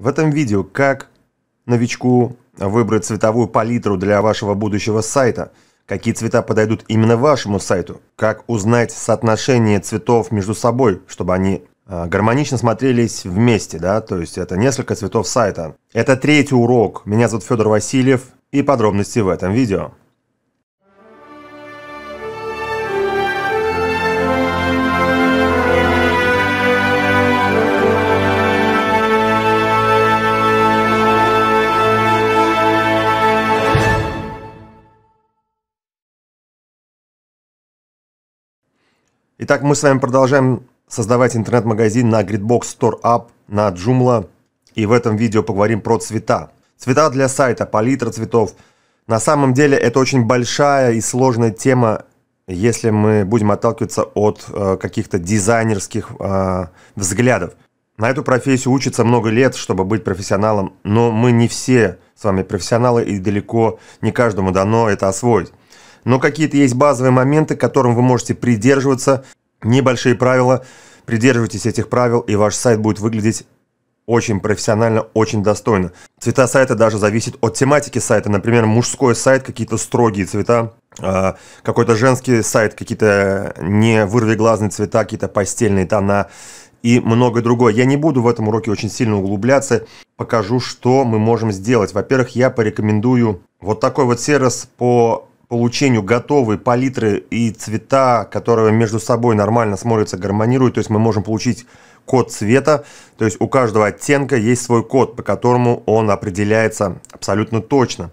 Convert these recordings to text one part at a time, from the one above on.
В этом видео как новичку выбрать цветовую палитру для вашего будущего сайта, какие цвета подойдут именно вашему сайту, как узнать соотношение цветов между собой, чтобы они а, гармонично смотрелись вместе, да, то есть это несколько цветов сайта. Это третий урок. Меня зовут Федор Васильев и подробности в этом видео. Итак, мы с вами продолжаем создавать интернет-магазин на Gridbox Store App, на Joomla. И в этом видео поговорим про цвета. Цвета для сайта, палитра цветов. На самом деле это очень большая и сложная тема, если мы будем отталкиваться от э, каких-то дизайнерских э, взглядов. На эту профессию учится много лет, чтобы быть профессионалом, но мы не все с вами профессионалы и далеко не каждому дано это освоить но какие-то есть базовые моменты, к которым вы можете придерживаться небольшие правила, придерживайтесь этих правил, и ваш сайт будет выглядеть очень профессионально, очень достойно. Цвета сайта даже зависят от тематики сайта. Например, мужской сайт какие-то строгие цвета, а, какой-то женский сайт какие-то не вырвиглазные цвета, какие-то постельные тона и многое другое. Я не буду в этом уроке очень сильно углубляться, покажу, что мы можем сделать. Во-первых, я порекомендую вот такой вот сервис по получению готовой палитры и цвета, которые между собой нормально смотрятся, гармонируют. То есть мы можем получить код цвета. То есть у каждого оттенка есть свой код, по которому он определяется абсолютно точно.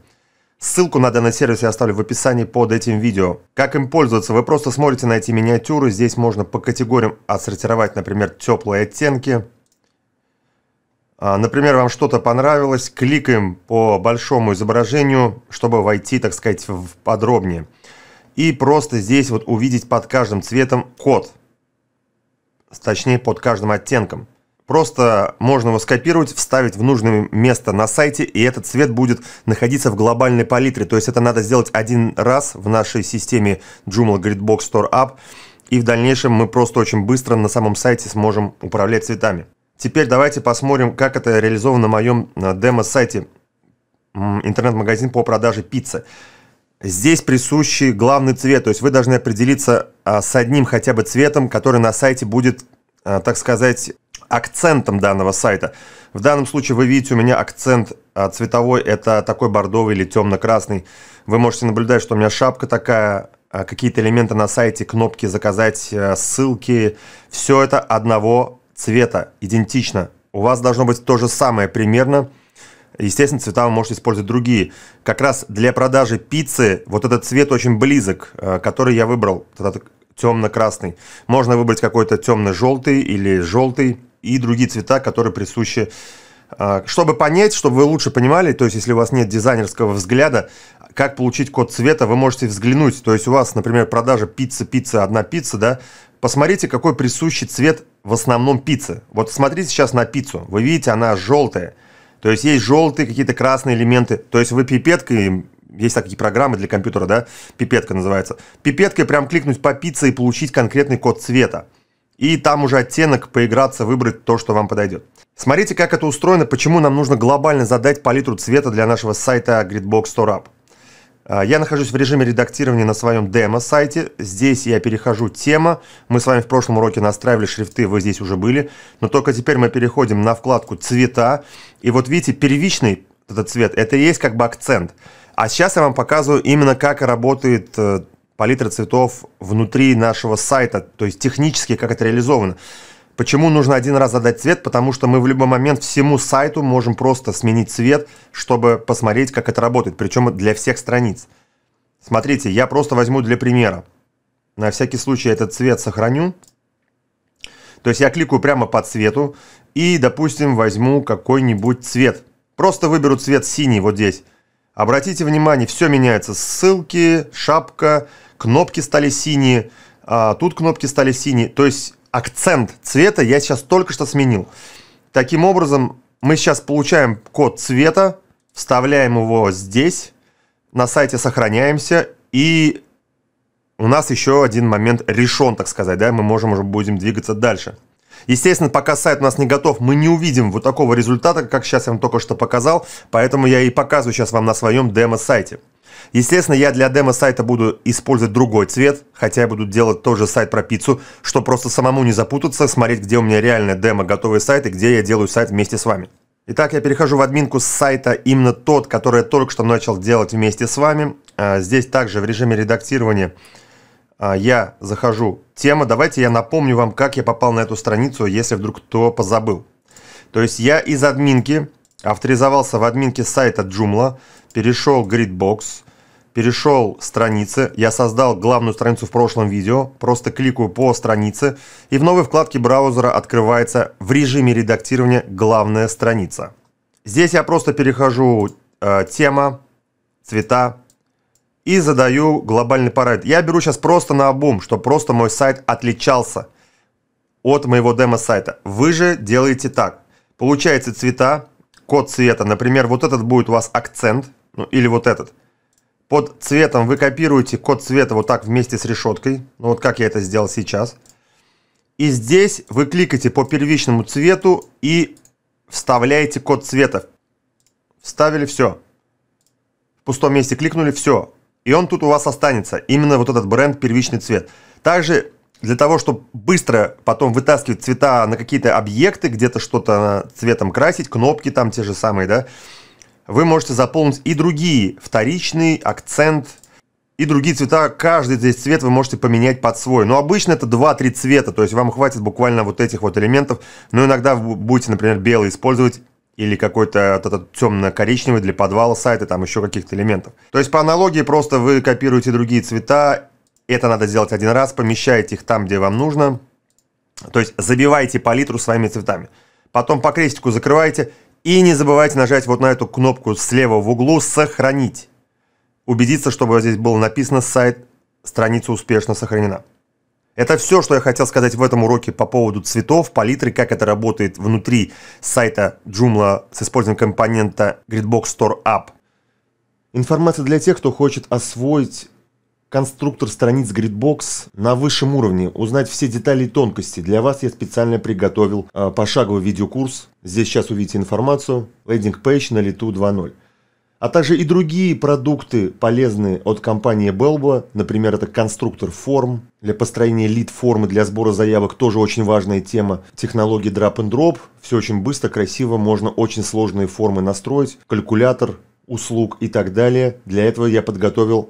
Ссылку на данный сервис я оставлю в описании под этим видео. Как им пользоваться? Вы просто смотрите на эти миниатюры. Здесь можно по категориям отсортировать, например, теплые оттенки, а, например, вам что-то понравилось, кликаем по большому изображению, чтобы войти, так сказать, в подробнее. И просто здесь вот увидеть под каждым цветом код. Точнее, под каждым оттенком. Просто можно его скопировать, вставить в нужное место на сайте, и этот цвет будет находиться в глобальной палитре. То есть это надо сделать один раз в нашей системе Joomla Gridbox Store App, и в дальнейшем мы просто очень быстро на самом сайте сможем управлять цветами. Теперь давайте посмотрим, как это реализовано на моем э, демо-сайте интернет-магазин по продаже пиццы. Здесь присущий главный цвет, то есть вы должны определиться а, с одним хотя бы цветом, который на сайте будет, э, так сказать, акцентом данного сайта. В данном случае вы видите у меня акцент а, цветовой, это такой бордовый или темно-красный. Вы можете наблюдать, что у меня шапка такая, а, какие-то элементы на сайте, кнопки заказать, э, ссылки. Все это одного цвета идентично, у вас должно быть то же самое примерно. Естественно, цвета вы можете использовать другие. Как раз для продажи пиццы вот этот цвет очень близок, э, который я выбрал, этот темно-красный. Можно выбрать какой-то темно-желтый или желтый и другие цвета, которые присущи э, чтобы понять, чтобы вы лучше понимали, то есть если у вас нет дизайнерского взгляда, как получить код цвета, вы можете взглянуть. То есть у вас, например, продажа пицца, пицца, одна пицца, да, посмотрите, какой присущий цвет в основном пицца. Вот смотрите сейчас на пиццу. Вы видите, она желтая. То есть есть желтые какие-то красные элементы. То есть вы пипеткой, есть такие программы для компьютера, да, пипетка называется. Пипеткой прям кликнуть по пицце и получить конкретный код цвета. И там уже оттенок, поиграться, выбрать то, что вам подойдет. Смотрите, как это устроено, почему нам нужно глобально задать палитру цвета для нашего сайта Gridbox Store Up. А, я нахожусь в режиме редактирования на своем демо-сайте. Здесь я перехожу тема. Мы с вами в прошлом уроке настраивали шрифты, вы здесь уже были. Но только теперь мы переходим на вкладку «Цвета». И вот видите, первичный этот цвет, это и есть как бы акцент. А сейчас я вам показываю именно как работает э, палитра цветов внутри нашего сайта, то есть технически, как это реализовано. Почему нужно один раз задать цвет? Потому что мы в любой момент всему сайту можем просто сменить цвет, чтобы посмотреть, как это работает. Причем для всех страниц. Смотрите, я просто возьму для примера. На всякий случай этот цвет сохраню. То есть я кликаю прямо по цвету и, допустим, возьму какой-нибудь цвет. Просто выберу цвет синий вот здесь. Обратите внимание, все меняется. Ссылки, шапка, кнопки стали синие, а тут кнопки стали синие. То есть акцент цвета я сейчас только что сменил. Таким образом, мы сейчас получаем код цвета, вставляем его здесь, на сайте сохраняемся, и у нас еще один момент решен, так сказать, да, мы можем уже будем двигаться дальше. Естественно, пока сайт у нас не готов, мы не увидим вот такого результата, как сейчас я вам только что показал, поэтому я и показываю сейчас вам на своем демо-сайте. Естественно, я для демо-сайта буду использовать другой цвет, хотя я буду делать тот же сайт про пиццу, чтобы просто самому не запутаться, смотреть, где у меня реальная демо, готовый сайт и где я делаю сайт вместе с вами. Итак, я перехожу в админку с сайта именно тот, который я только что начал делать вместе с вами. А, здесь также в режиме редактирования а, я захожу тема. Давайте я напомню вам, как я попал на эту страницу, если вдруг кто позабыл. То есть я из админки авторизовался в админке сайта Joomla, перешел Gridbox, перешел страницы, я создал главную страницу в прошлом видео, просто кликаю по странице, и в новой вкладке браузера открывается в режиме редактирования главная страница. Здесь я просто перехожу э, тема, цвета и задаю глобальный параметр. Я беру сейчас просто на обум, чтобы просто мой сайт отличался от моего демо-сайта. Вы же делаете так. Получается цвета, код цвета. Например, вот этот будет у вас акцент, ну, или вот этот. Под цветом вы копируете код цвета вот так вместе с решеткой. Ну, вот как я это сделал сейчас. И здесь вы кликаете по первичному цвету и вставляете код цвета. Вставили все. В пустом месте кликнули все. И он тут у вас останется. Именно вот этот бренд первичный цвет. Также для того, чтобы быстро потом вытаскивать цвета на какие-то объекты, где-то что-то цветом красить, кнопки там те же самые, да, вы можете заполнить и другие, вторичный, акцент, и другие цвета. Каждый здесь цвет вы можете поменять под свой. Но обычно это 2-3 цвета, то есть вам хватит буквально вот этих вот элементов. Но иногда вы будете, например, белый использовать или какой-то темно-коричневый для подвала сайта, там еще каких-то элементов. То есть по аналогии просто вы копируете другие цвета это надо сделать один раз, помещаете их там, где вам нужно. То есть забивайте палитру своими цветами. Потом по крестику закрываете и не забывайте нажать вот на эту кнопку слева в углу «Сохранить». Убедиться, чтобы здесь было написано «Сайт, страница успешно сохранена». Это все, что я хотел сказать в этом уроке по поводу цветов, палитры, как это работает внутри сайта Joomla с использованием компонента Gridbox Store App. Информация для тех, кто хочет освоить конструктор страниц Gridbox на высшем уровне, узнать все детали и тонкости. Для вас я специально приготовил э, пошаговый видеокурс. Здесь сейчас увидите информацию. Лендинг пейдж на лету 2.0. А также и другие продукты полезные от компании Belbo. Например, это конструктор форм для построения лид-формы для сбора заявок. Тоже очень важная тема. Технологии drop-and-drop. Все очень быстро, красиво. Можно очень сложные формы настроить. Калькулятор услуг и так далее. Для этого я подготовил